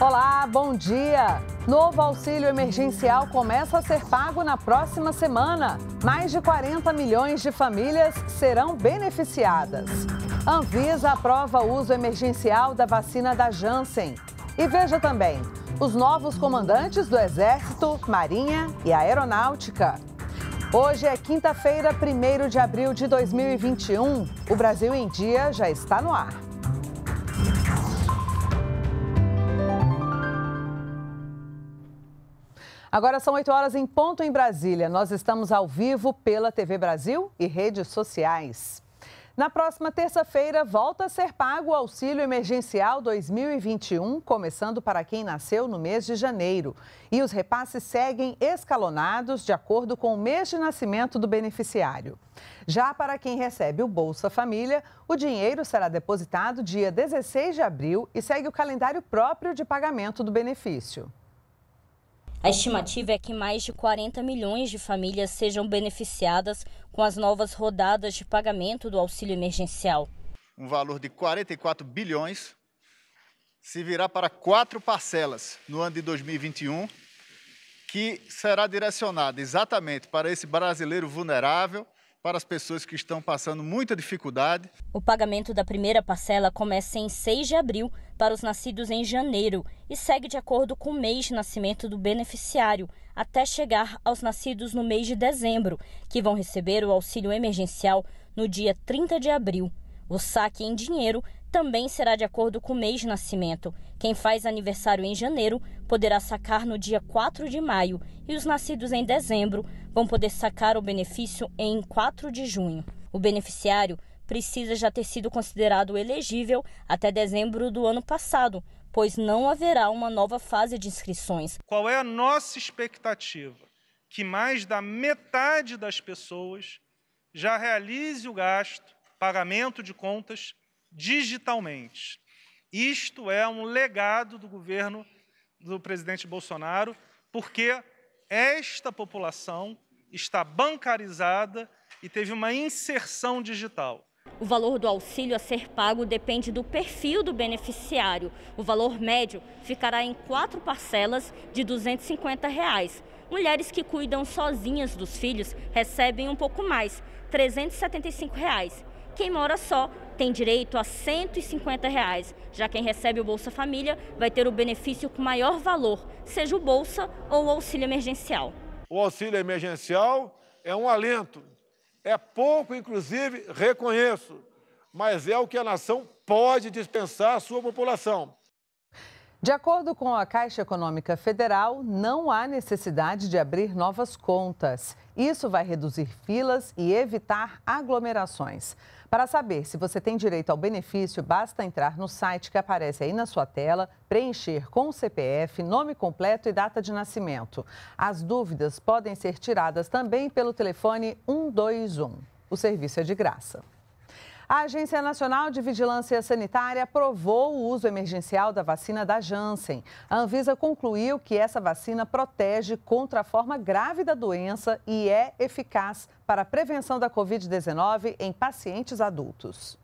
Olá, bom dia! Novo auxílio emergencial começa a ser pago na próxima semana. Mais de 40 milhões de famílias serão beneficiadas. Anvisa aprova o uso emergencial da vacina da Janssen. E veja também: os novos comandantes do Exército, Marinha e Aeronáutica. Hoje é quinta-feira, 1 de abril de 2021. O Brasil em Dia já está no ar. Agora são 8 horas em ponto em Brasília. Nós estamos ao vivo pela TV Brasil e redes sociais. Na próxima terça-feira, volta a ser pago o Auxílio Emergencial 2021, começando para quem nasceu no mês de janeiro. E os repasses seguem escalonados de acordo com o mês de nascimento do beneficiário. Já para quem recebe o Bolsa Família, o dinheiro será depositado dia 16 de abril e segue o calendário próprio de pagamento do benefício. A estimativa é que mais de 40 milhões de famílias sejam beneficiadas com as novas rodadas de pagamento do auxílio emergencial. Um valor de 44 bilhões se virá para quatro parcelas no ano de 2021, que será direcionada exatamente para esse brasileiro vulnerável para as pessoas que estão passando muita dificuldade. O pagamento da primeira parcela começa em 6 de abril para os nascidos em janeiro e segue de acordo com o mês de nascimento do beneficiário, até chegar aos nascidos no mês de dezembro, que vão receber o auxílio emergencial no dia 30 de abril. O saque em dinheiro também será de acordo com o mês de nascimento. Quem faz aniversário em janeiro poderá sacar no dia 4 de maio e os nascidos em dezembro vão poder sacar o benefício em 4 de junho. O beneficiário precisa já ter sido considerado elegível até dezembro do ano passado, pois não haverá uma nova fase de inscrições. Qual é a nossa expectativa? Que mais da metade das pessoas já realize o gasto, pagamento de contas digitalmente. Isto é um legado do governo do presidente Bolsonaro, porque esta população está bancarizada e teve uma inserção digital. O valor do auxílio a ser pago depende do perfil do beneficiário. O valor médio ficará em quatro parcelas de R$ 250. Reais. Mulheres que cuidam sozinhas dos filhos recebem um pouco mais, R$ 375. Reais. Quem mora só tem direito a R$ 150, reais, já quem recebe o Bolsa Família vai ter o benefício com maior valor, seja o Bolsa ou o auxílio emergencial. O auxílio emergencial é um alento. É pouco, inclusive, reconheço, mas é o que a nação pode dispensar à sua população. De acordo com a Caixa Econômica Federal, não há necessidade de abrir novas contas. Isso vai reduzir filas e evitar aglomerações. Para saber se você tem direito ao benefício, basta entrar no site que aparece aí na sua tela, preencher com o CPF, nome completo e data de nascimento. As dúvidas podem ser tiradas também pelo telefone 121. O serviço é de graça. A Agência Nacional de Vigilância Sanitária aprovou o uso emergencial da vacina da Janssen. A Anvisa concluiu que essa vacina protege contra a forma grave da doença e é eficaz para a prevenção da Covid-19 em pacientes adultos.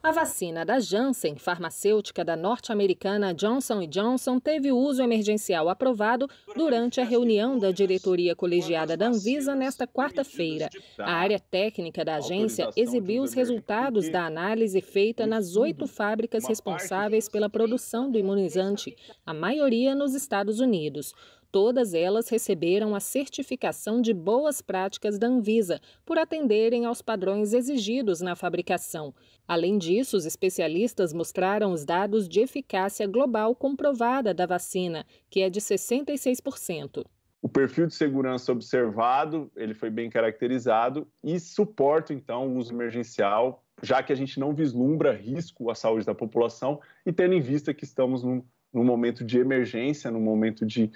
A vacina da Janssen, farmacêutica da norte-americana Johnson Johnson, teve uso emergencial aprovado durante a reunião da diretoria colegiada da Anvisa nesta quarta-feira. A área técnica da agência exibiu os resultados da análise feita nas oito fábricas responsáveis pela produção do imunizante, a maioria nos Estados Unidos. Todas elas receberam a certificação de boas práticas da Anvisa por atenderem aos padrões exigidos na fabricação. Além disso, os especialistas mostraram os dados de eficácia global comprovada da vacina, que é de 66%. O perfil de segurança observado, ele foi bem caracterizado e suporta então o uso emergencial, já que a gente não vislumbra risco à saúde da população e tendo em vista que estamos num, num momento de emergência, num momento de,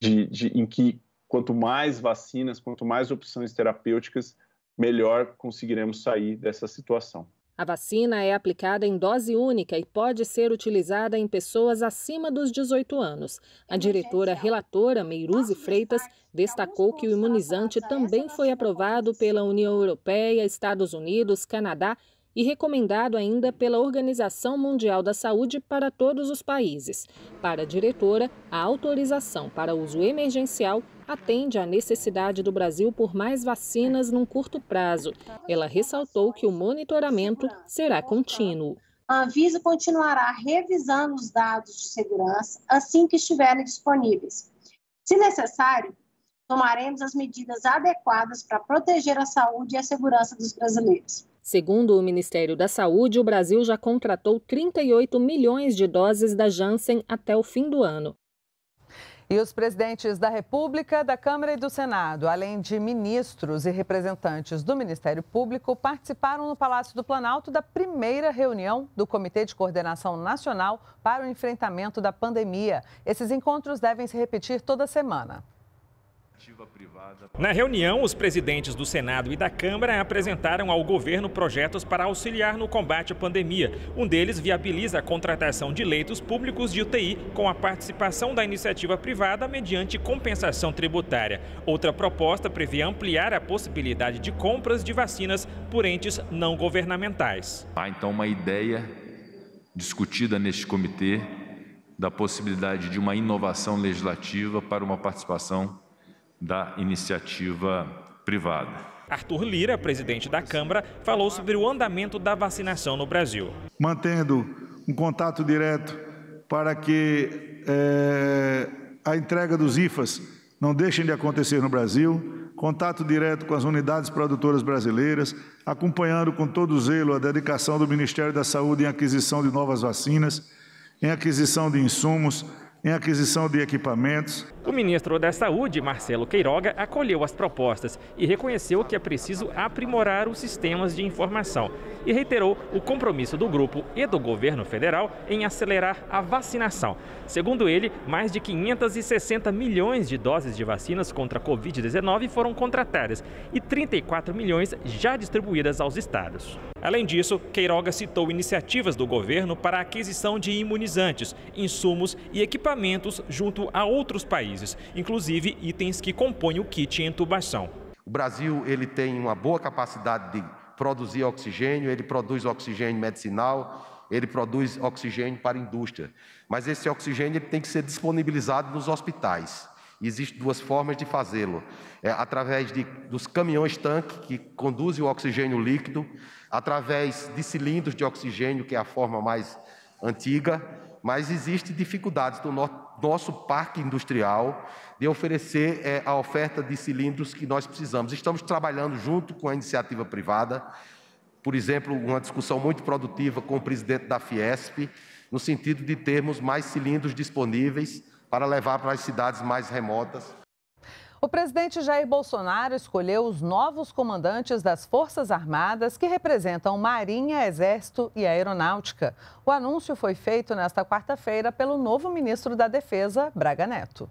de, de, em que quanto mais vacinas, quanto mais opções terapêuticas, melhor conseguiremos sair dessa situação. A vacina é aplicada em dose única e pode ser utilizada em pessoas acima dos 18 anos. A diretora é relatora Meiruzi Freitas destacou que o imunizante também foi aprovado pela União Europeia, Estados Unidos, Canadá e recomendado ainda pela Organização Mundial da Saúde para todos os países. Para a diretora, a autorização para uso emergencial atende à necessidade do Brasil por mais vacinas num curto prazo. Ela ressaltou que o monitoramento será contínuo. A Anvisa continuará revisando os dados de segurança assim que estiverem disponíveis. Se necessário, tomaremos as medidas adequadas para proteger a saúde e a segurança dos brasileiros. Segundo o Ministério da Saúde, o Brasil já contratou 38 milhões de doses da Janssen até o fim do ano. E os presidentes da República, da Câmara e do Senado, além de ministros e representantes do Ministério Público, participaram no Palácio do Planalto da primeira reunião do Comitê de Coordenação Nacional para o Enfrentamento da Pandemia. Esses encontros devem se repetir toda semana. Na reunião, os presidentes do Senado e da Câmara apresentaram ao governo projetos para auxiliar no combate à pandemia. Um deles viabiliza a contratação de leitos públicos de UTI com a participação da iniciativa privada mediante compensação tributária. Outra proposta prevê ampliar a possibilidade de compras de vacinas por entes não governamentais. Há então uma ideia discutida neste comitê da possibilidade de uma inovação legislativa para uma participação da iniciativa privada. Arthur Lira, presidente da Câmara, falou sobre o andamento da vacinação no Brasil. Mantendo um contato direto para que é, a entrega dos IFAs não deixem de acontecer no Brasil, contato direto com as unidades produtoras brasileiras, acompanhando com todo zelo a dedicação do Ministério da Saúde em aquisição de novas vacinas, em aquisição de insumos, em aquisição de equipamentos. O ministro da Saúde, Marcelo Queiroga, acolheu as propostas e reconheceu que é preciso aprimorar os sistemas de informação e reiterou o compromisso do grupo e do governo federal em acelerar a vacinação. Segundo ele, mais de 560 milhões de doses de vacinas contra a Covid-19 foram contratadas e 34 milhões já distribuídas aos estados. Além disso, Queiroga citou iniciativas do governo para a aquisição de imunizantes, insumos e equipamentos junto a outros países países, inclusive itens que compõem o kit intubação. O Brasil ele tem uma boa capacidade de produzir oxigênio, ele produz oxigênio medicinal, ele produz oxigênio para a indústria. Mas esse oxigênio tem que ser disponibilizado nos hospitais. Existem duas formas de fazê-lo: é, através de, dos caminhões-tanque, que conduzem o oxigênio líquido, através de cilindros de oxigênio, que é a forma mais antiga, mas existem dificuldades do norte nosso parque industrial, de oferecer é, a oferta de cilindros que nós precisamos. Estamos trabalhando junto com a iniciativa privada, por exemplo, uma discussão muito produtiva com o presidente da Fiesp, no sentido de termos mais cilindros disponíveis para levar para as cidades mais remotas, o presidente Jair Bolsonaro escolheu os novos comandantes das Forças Armadas que representam Marinha, Exército e Aeronáutica. O anúncio foi feito nesta quarta-feira pelo novo ministro da Defesa, Braga Neto.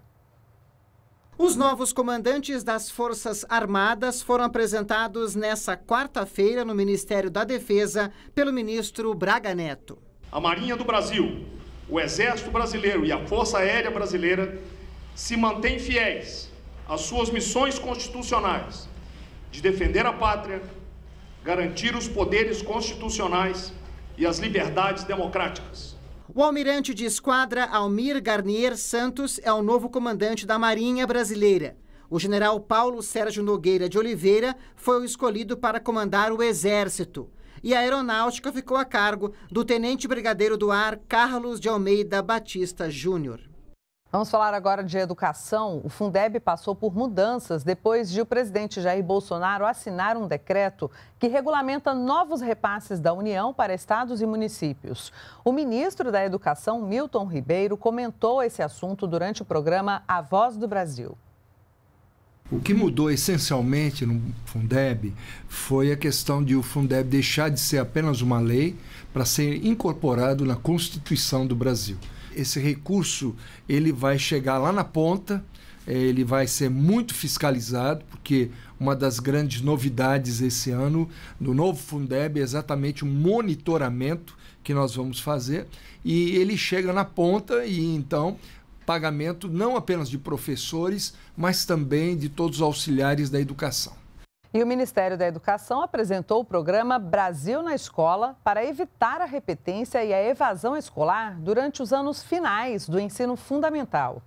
Os novos comandantes das Forças Armadas foram apresentados nessa quarta-feira no Ministério da Defesa pelo ministro Braga Neto. A Marinha do Brasil, o Exército Brasileiro e a Força Aérea Brasileira se mantêm fiéis as suas missões constitucionais de defender a pátria, garantir os poderes constitucionais e as liberdades democráticas. O almirante de esquadra Almir Garnier Santos é o novo comandante da Marinha Brasileira. O general Paulo Sérgio Nogueira de Oliveira foi o escolhido para comandar o Exército. E a aeronáutica ficou a cargo do tenente-brigadeiro do ar Carlos de Almeida Batista Júnior. Vamos falar agora de educação. O Fundeb passou por mudanças depois de o presidente Jair Bolsonaro assinar um decreto que regulamenta novos repasses da União para estados e municípios. O ministro da Educação, Milton Ribeiro, comentou esse assunto durante o programa A Voz do Brasil. O que mudou essencialmente no Fundeb foi a questão de o Fundeb deixar de ser apenas uma lei para ser incorporado na Constituição do Brasil esse recurso ele vai chegar lá na ponta, é, ele vai ser muito fiscalizado, porque uma das grandes novidades esse ano do novo Fundeb é exatamente o monitoramento que nós vamos fazer, e ele chega na ponta e então pagamento não apenas de professores, mas também de todos os auxiliares da educação. E o Ministério da Educação apresentou o programa Brasil na Escola para evitar a repetência e a evasão escolar durante os anos finais do ensino fundamental.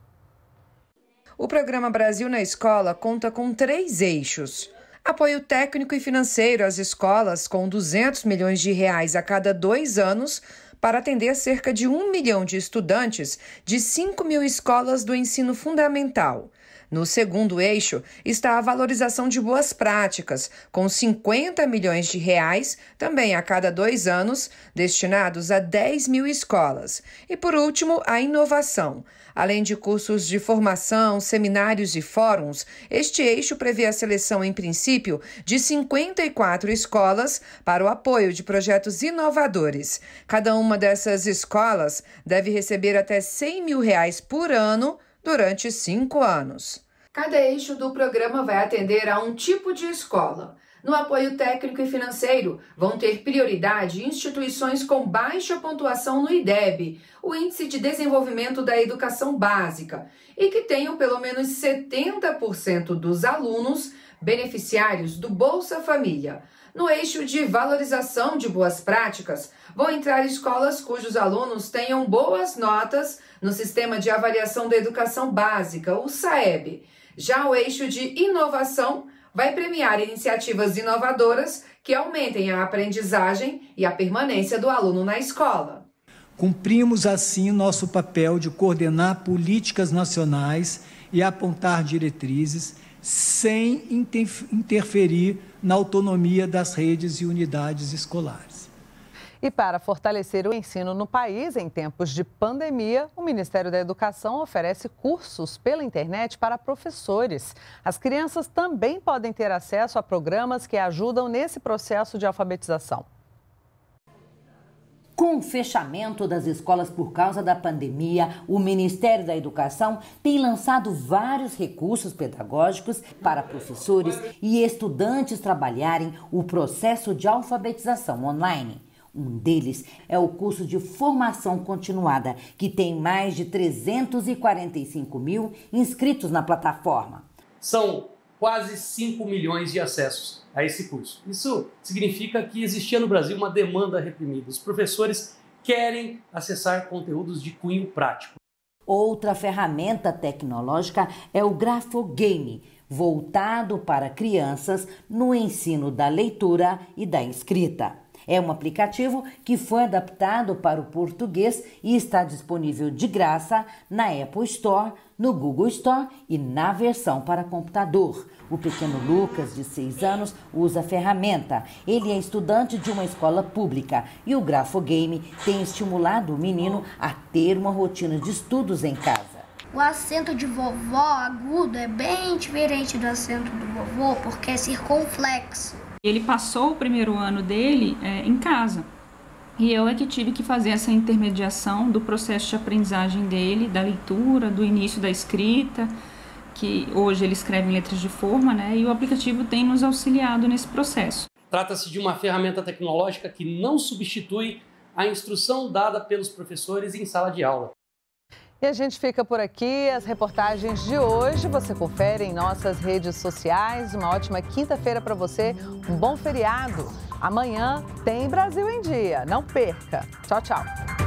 O programa Brasil na Escola conta com três eixos. Apoio técnico e financeiro às escolas, com 200 milhões de reais a cada dois anos, para atender cerca de um milhão de estudantes de 5 mil escolas do ensino fundamental. No segundo eixo está a valorização de boas práticas, com 50 milhões de reais, também a cada dois anos, destinados a 10 mil escolas. E por último, a inovação. Além de cursos de formação, seminários e fóruns, este eixo prevê a seleção, em princípio, de 54 escolas para o apoio de projetos inovadores. Cada uma dessas escolas deve receber até 100 mil reais por ano durante cinco anos. Cada eixo do programa vai atender a um tipo de escola. No apoio técnico e financeiro, vão ter prioridade instituições com baixa pontuação no IDEB, o Índice de Desenvolvimento da Educação Básica, e que tenham pelo menos 70% dos alunos beneficiários do Bolsa Família. No eixo de valorização de boas práticas, vão entrar escolas cujos alunos tenham boas notas no Sistema de Avaliação da Educação Básica, o SAEB. Já o eixo de inovação vai premiar iniciativas inovadoras que aumentem a aprendizagem e a permanência do aluno na escola. Cumprimos assim nosso papel de coordenar políticas nacionais e apontar diretrizes sem interferir na autonomia das redes e unidades escolares. E para fortalecer o ensino no país em tempos de pandemia, o Ministério da Educação oferece cursos pela internet para professores. As crianças também podem ter acesso a programas que ajudam nesse processo de alfabetização. Com o fechamento das escolas por causa da pandemia, o Ministério da Educação tem lançado vários recursos pedagógicos para professores e estudantes trabalharem o processo de alfabetização online. Um deles é o curso de formação continuada, que tem mais de 345 mil inscritos na plataforma. São quase 5 milhões de acessos a esse curso. Isso significa que existia no Brasil uma demanda reprimida. Os professores querem acessar conteúdos de cunho prático. Outra ferramenta tecnológica é o Grafogame, voltado para crianças no ensino da leitura e da escrita. É um aplicativo que foi adaptado para o português e está disponível de graça na Apple Store, no Google Store e na versão para computador. O pequeno Lucas, de 6 anos, usa a ferramenta. Ele é estudante de uma escola pública e o Grafogame tem estimulado o menino a ter uma rotina de estudos em casa. O acento de vovó agudo é bem diferente do acento do vovô porque é circunflexo. Ele passou o primeiro ano dele é, em casa. E eu é que tive que fazer essa intermediação do processo de aprendizagem dele, da leitura, do início da escrita, que hoje ele escreve em letras de forma, né? E o aplicativo tem nos auxiliado nesse processo. Trata-se de uma ferramenta tecnológica que não substitui a instrução dada pelos professores em sala de aula, e a gente fica por aqui. As reportagens de hoje você confere em nossas redes sociais. Uma ótima quinta-feira para você, um bom feriado. Amanhã tem Brasil em Dia. Não perca. Tchau, tchau.